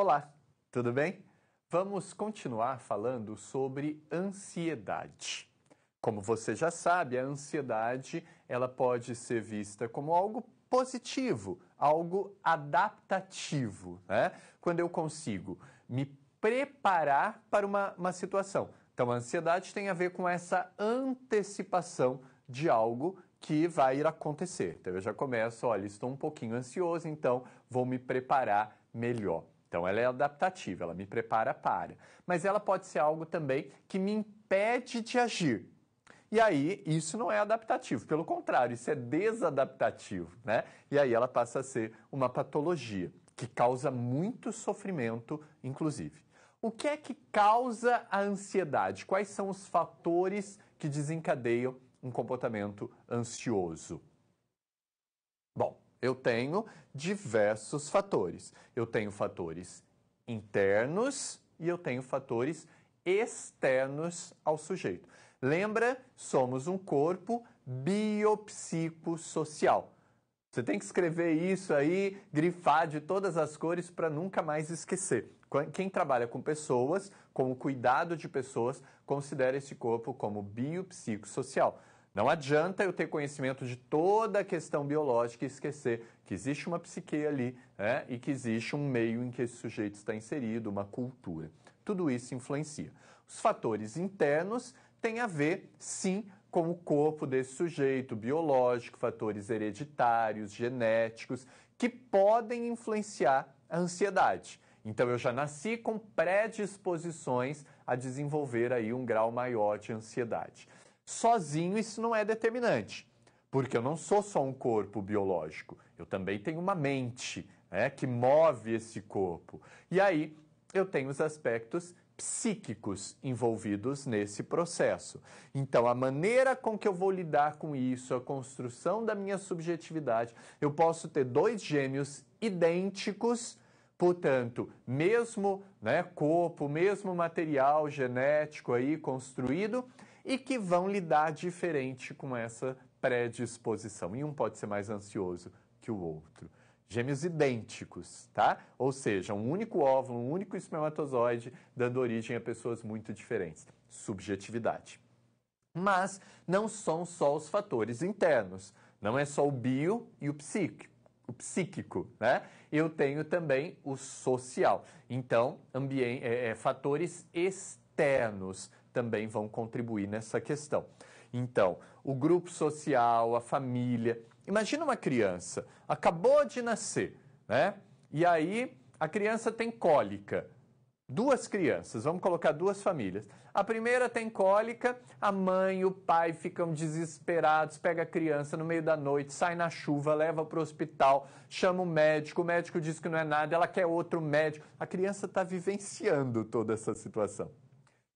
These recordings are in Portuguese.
Olá, tudo bem? Vamos continuar falando sobre ansiedade. Como você já sabe, a ansiedade ela pode ser vista como algo positivo, algo adaptativo, né? Quando eu consigo me preparar para uma, uma situação. Então, a ansiedade tem a ver com essa antecipação de algo que vai ir acontecer. Então, eu já começo, olha, estou um pouquinho ansioso, então vou me preparar melhor. Então ela é adaptativa, ela me prepara para. Mas ela pode ser algo também que me impede de agir. E aí, isso não é adaptativo, pelo contrário, isso é desadaptativo, né? E aí ela passa a ser uma patologia que causa muito sofrimento, inclusive. O que é que causa a ansiedade? Quais são os fatores que desencadeiam um comportamento ansioso? Eu tenho diversos fatores. Eu tenho fatores internos e eu tenho fatores externos ao sujeito. Lembra? Somos um corpo biopsicossocial. Você tem que escrever isso aí, grifar de todas as cores para nunca mais esquecer. Quem trabalha com pessoas, com o cuidado de pessoas, considera esse corpo como biopsicossocial. Não adianta eu ter conhecimento de toda a questão biológica e esquecer que existe uma psique ali né, e que existe um meio em que esse sujeito está inserido, uma cultura. Tudo isso influencia. Os fatores internos têm a ver, sim, com o corpo desse sujeito, biológico, fatores hereditários, genéticos, que podem influenciar a ansiedade. Então eu já nasci com predisposições a desenvolver aí um grau maior de ansiedade. Sozinho isso não é determinante, porque eu não sou só um corpo biológico, eu também tenho uma mente né, que move esse corpo. E aí eu tenho os aspectos psíquicos envolvidos nesse processo. Então, a maneira com que eu vou lidar com isso, a construção da minha subjetividade, eu posso ter dois gêmeos idênticos Portanto, mesmo né, corpo, mesmo material genético aí construído e que vão lidar diferente com essa predisposição. E um pode ser mais ansioso que o outro. Gêmeos idênticos, tá? Ou seja, um único óvulo, um único espermatozoide, dando origem a pessoas muito diferentes. Subjetividade. Mas não são só os fatores internos. Não é só o bio e o psíquico o psíquico, né? Eu tenho também o social. Então, ambiente, é, é, fatores externos também vão contribuir nessa questão. Então, o grupo social, a família. Imagina uma criança, acabou de nascer, né? E aí a criança tem cólica duas crianças, vamos colocar duas famílias. A primeira tem cólica, a mãe e o pai ficam desesperados, pega a criança no meio da noite, sai na chuva, leva para o hospital, chama o médico, o médico diz que não é nada, ela quer outro médico. A criança está vivenciando toda essa situação.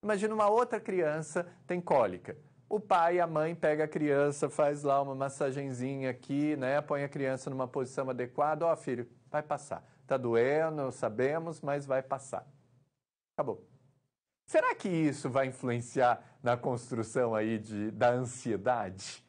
Imagina uma outra criança tem cólica. O pai e a mãe pega a criança, faz lá uma massagenzinha aqui, né? Põe a criança numa posição adequada. Ó, oh, filho, vai passar. Tá doendo, sabemos, mas vai passar. Acabou. Tá Será que isso vai influenciar na construção aí de, da ansiedade?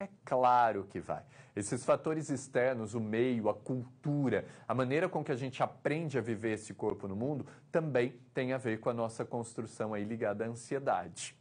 É claro que vai. Esses fatores externos, o meio, a cultura, a maneira com que a gente aprende a viver esse corpo no mundo, também tem a ver com a nossa construção aí ligada à ansiedade.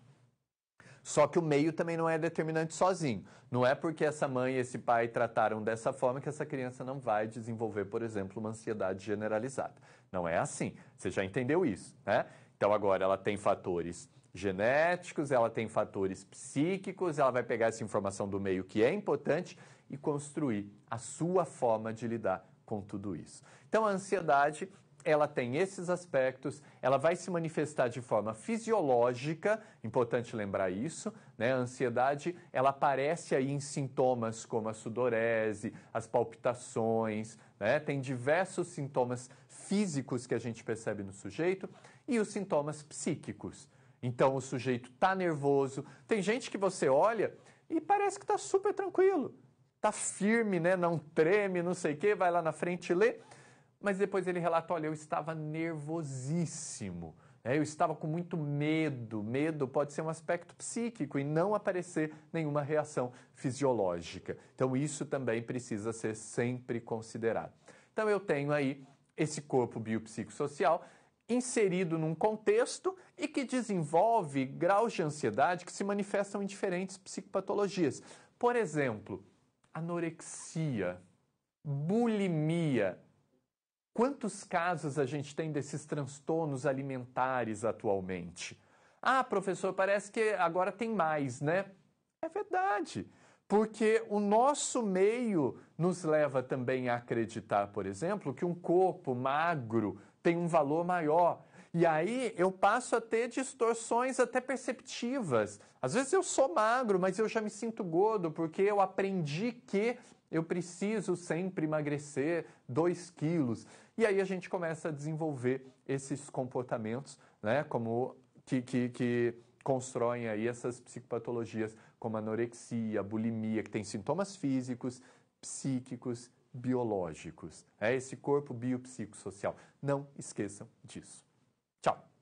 Só que o meio também não é determinante sozinho. Não é porque essa mãe e esse pai trataram dessa forma que essa criança não vai desenvolver, por exemplo, uma ansiedade generalizada. Não é assim. Você já entendeu isso, né? Então agora ela tem fatores genéticos, ela tem fatores psíquicos, ela vai pegar essa informação do meio que é importante e construir a sua forma de lidar com tudo isso. Então a ansiedade ela tem esses aspectos, ela vai se manifestar de forma fisiológica, importante lembrar isso, né? A ansiedade, ela aparece aí em sintomas como a sudorese, as palpitações, né? Tem diversos sintomas físicos que a gente percebe no sujeito e os sintomas psíquicos. Então o sujeito tá nervoso. Tem gente que você olha e parece que tá super tranquilo, tá firme, né? Não treme, não sei o quê, vai lá na frente e lê mas depois ele relata: olha, eu estava nervosíssimo. Né, eu estava com muito medo. Medo pode ser um aspecto psíquico e não aparecer nenhuma reação fisiológica. Então, isso também precisa ser sempre considerado. Então, eu tenho aí esse corpo biopsicossocial inserido num contexto e que desenvolve graus de ansiedade que se manifestam em diferentes psicopatologias. Por exemplo, anorexia, bulimia, Quantos casos a gente tem desses transtornos alimentares atualmente? Ah, professor, parece que agora tem mais, né? É verdade, porque o nosso meio nos leva também a acreditar, por exemplo, que um corpo magro tem um valor maior. E aí eu passo a ter distorções até perceptivas. Às vezes eu sou magro, mas eu já me sinto gordo porque eu aprendi que eu preciso sempre emagrecer 2 quilos. E aí a gente começa a desenvolver esses comportamentos, né? Como que, que, que constroem aí essas psicopatologias como anorexia, bulimia, que tem sintomas físicos, psíquicos, biológicos. É esse corpo biopsicossocial. Não esqueçam disso. Tchau!